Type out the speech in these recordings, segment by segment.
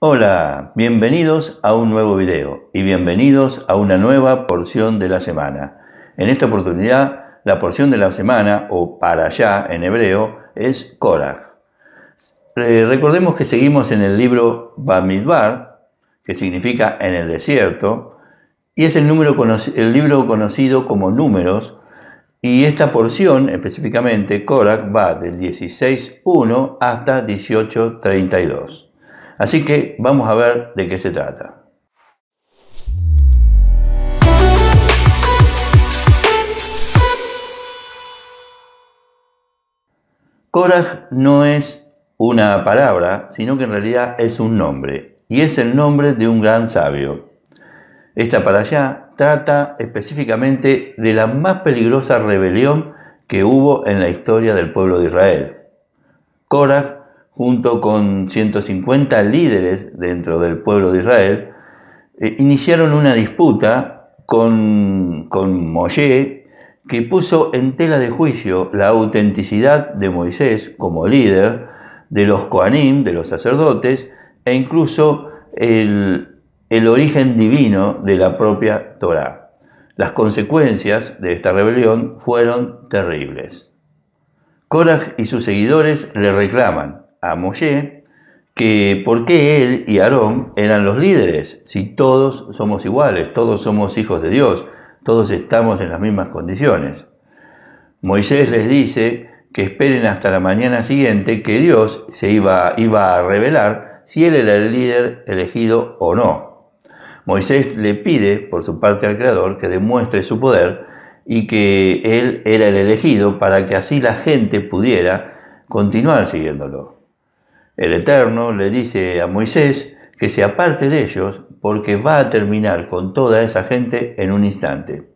Hola, bienvenidos a un nuevo video y bienvenidos a una nueva porción de la semana. En esta oportunidad, la porción de la semana, o para allá en hebreo, es Korah. Eh, recordemos que seguimos en el libro Bamidbar, que significa en el desierto, y es el, número el libro conocido como Números, y esta porción, específicamente Korah, va del 16.1 hasta 18.32. Así que vamos a ver de qué se trata. Korach no es una palabra, sino que en realidad es un nombre, y es el nombre de un gran sabio. Esta para allá trata específicamente de la más peligrosa rebelión que hubo en la historia del pueblo de Israel. Korach junto con 150 líderes dentro del pueblo de Israel, eh, iniciaron una disputa con, con Moshe que puso en tela de juicio la autenticidad de Moisés como líder, de los Koanim, de los sacerdotes, e incluso el, origen divino de la propia Torá. Las consecuencias de esta rebelión fueron terribles. Korah y sus seguidores le reclaman, a Moshe que por qué él y Aarón eran los líderes, si todos somos iguales, todos somos hijos de Dios, todos estamos en las mismas condiciones. Moisés les dice que esperen hasta la mañana siguiente que Dios se iba, iba a revelar si él era el líder elegido o no. Moisés le pide, por su parte, al Creador que demuestre su poder y que él era el elegido para que así la gente pudiera continuar siguiéndolo el Eterno le dice a Moisés que se aparte de ellos porque va a terminar con toda esa gente en un instante.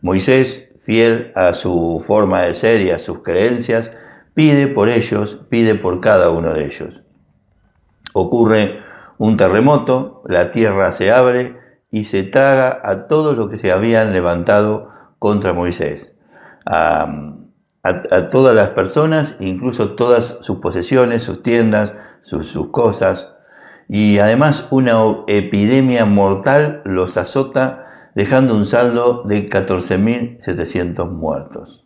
Moisés, fiel a su forma de ser y a sus creencias, pide por ellos, pide por cada uno de ellos. Ocurre un terremoto, la tierra se abre y se traga a todos los que se habían levantado contra Moisés. A a, todas las personas, incluso todas sus posesiones, sus tiendas, sus, sus cosas. Y además una epidemia mortal los azota dejando un saldo de 14.700 muertos.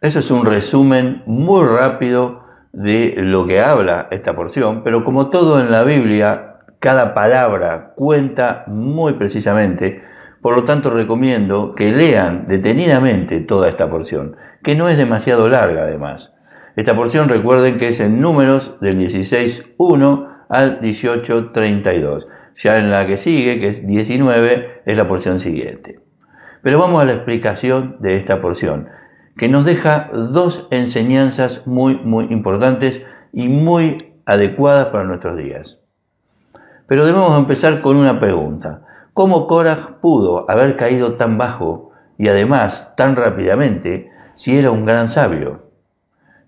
Eso es un resumen muy rápido de lo que habla esta porción, pero como todo en la Biblia, cada palabra cuenta muy precisamente por lo tanto, recomiendo que lean detenidamente toda esta porción, que no es demasiado larga además. Esta porción recuerden que es en números del 16.1 al 18.32. Ya en la que sigue, que es 19, es la porción siguiente. Pero vamos a la explicación de esta porción, que nos deja dos enseñanzas muy, muy importantes y muy adecuadas para nuestros días. Pero debemos empezar con una pregunta. ¿Cómo Korah pudo haber caído tan bajo y además tan rápidamente si era un gran sabio?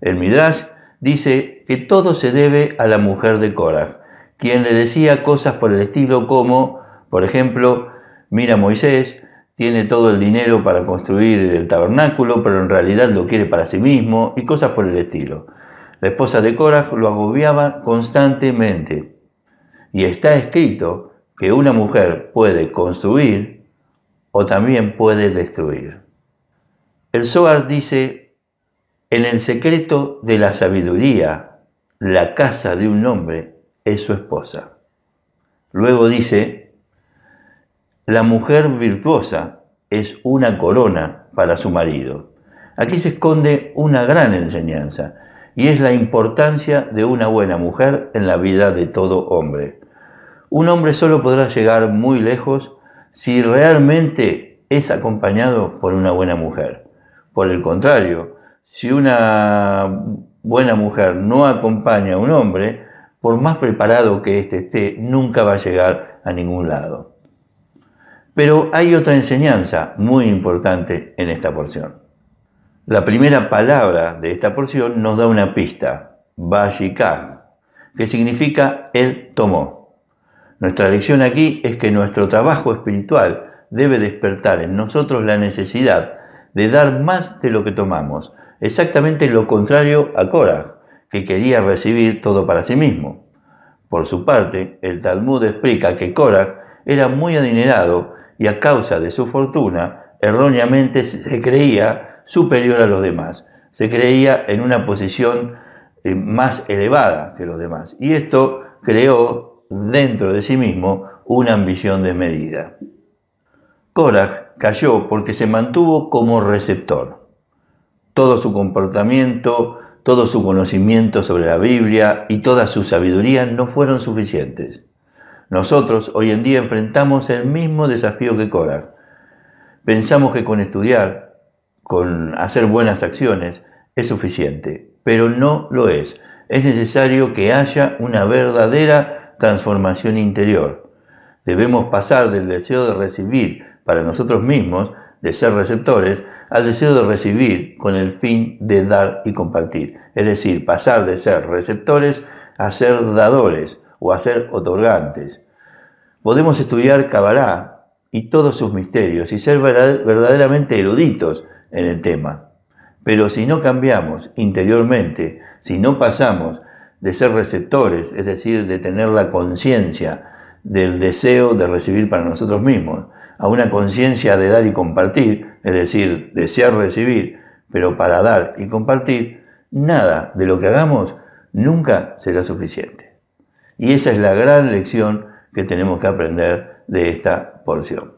El Midrash dice que todo se debe a la mujer de Korah, quien le decía cosas por el estilo como, por ejemplo, mira Moisés, tiene todo el dinero para construir el tabernáculo, pero en realidad lo quiere para sí mismo y cosas por el estilo. La esposa de Korah lo agobiaba constantemente. Y está escrito que una mujer puede construir o también puede destruir. El Zohar dice, en el secreto de la sabiduría, la casa de un hombre es su esposa. Luego dice, la mujer virtuosa es una corona para su marido. Aquí se esconde una gran enseñanza y es la importancia de una buena mujer en la vida de todo hombre. Un hombre solo podrá llegar muy lejos si realmente es acompañado por una buena mujer. Por el contrario, si una buena mujer no acompaña a un hombre, por más preparado que éste esté, nunca va a llegar a ningún lado. Pero hay otra enseñanza muy importante en esta porción. La primera palabra de esta porción nos da una pista, Vashikah, que significa el tomó. Nuestra lección aquí es que nuestro trabajo espiritual debe despertar en nosotros la necesidad de dar más de lo que tomamos, exactamente lo contrario a Korah, que quería recibir todo para sí mismo. Por su parte, el Talmud explica que Korah era muy adinerado y a causa de su fortuna, erróneamente se creía superior a los demás, se creía en una posición eh, más elevada que los demás. Y esto creó dentro de sí mismo una ambición desmedida. Korach cayó porque se mantuvo como receptor. Todo su comportamiento, todo su conocimiento sobre la Biblia y toda su sabiduría no fueron suficientes. Nosotros hoy en día enfrentamos el mismo desafío que Korach. Pensamos que con estudiar, con hacer buenas acciones, es suficiente, pero no lo es. Es necesario que haya una verdadera transformación interior. Debemos pasar del deseo de recibir para nosotros mismos, de ser receptores, al deseo de recibir con el fin de dar y compartir. Es decir, pasar de ser receptores a ser dadores o a ser otorgantes. Podemos estudiar Kabbalah y todos sus misterios y ser verdaderamente eruditos en el tema. Pero si no cambiamos interiormente, si no pasamos de ser receptores, es decir, de tener la conciencia del deseo de recibir para nosotros mismos, a una conciencia de dar y compartir, es decir, desear recibir, pero para dar y compartir, nada de lo que hagamos nunca será suficiente. Y esa es la gran lección que tenemos que aprender de esta porción.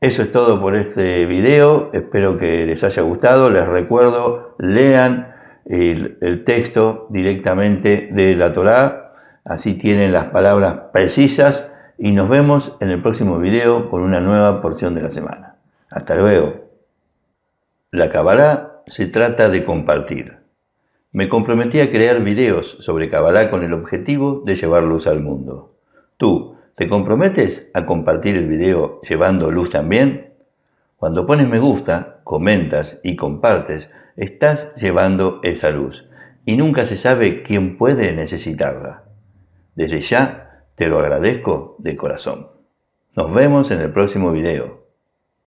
Eso es todo por este video, espero que les haya gustado, les recuerdo, lean el, texto directamente de la Torá, así tienen las palabras precisas y nos vemos en el próximo video por una nueva porción de la semana. Hasta luego. La Kabbalah se trata de compartir. Me comprometí a crear videos sobre Kabbalah con el objetivo de llevar luz al mundo. Tú, ¿te comprometes a compartir el video llevando luz también? Cuando pones me gusta, comentas y compartes, estás llevando esa luz y nunca se sabe quién puede necesitarla. Desde ya te lo agradezco de corazón. Nos vemos en el próximo video.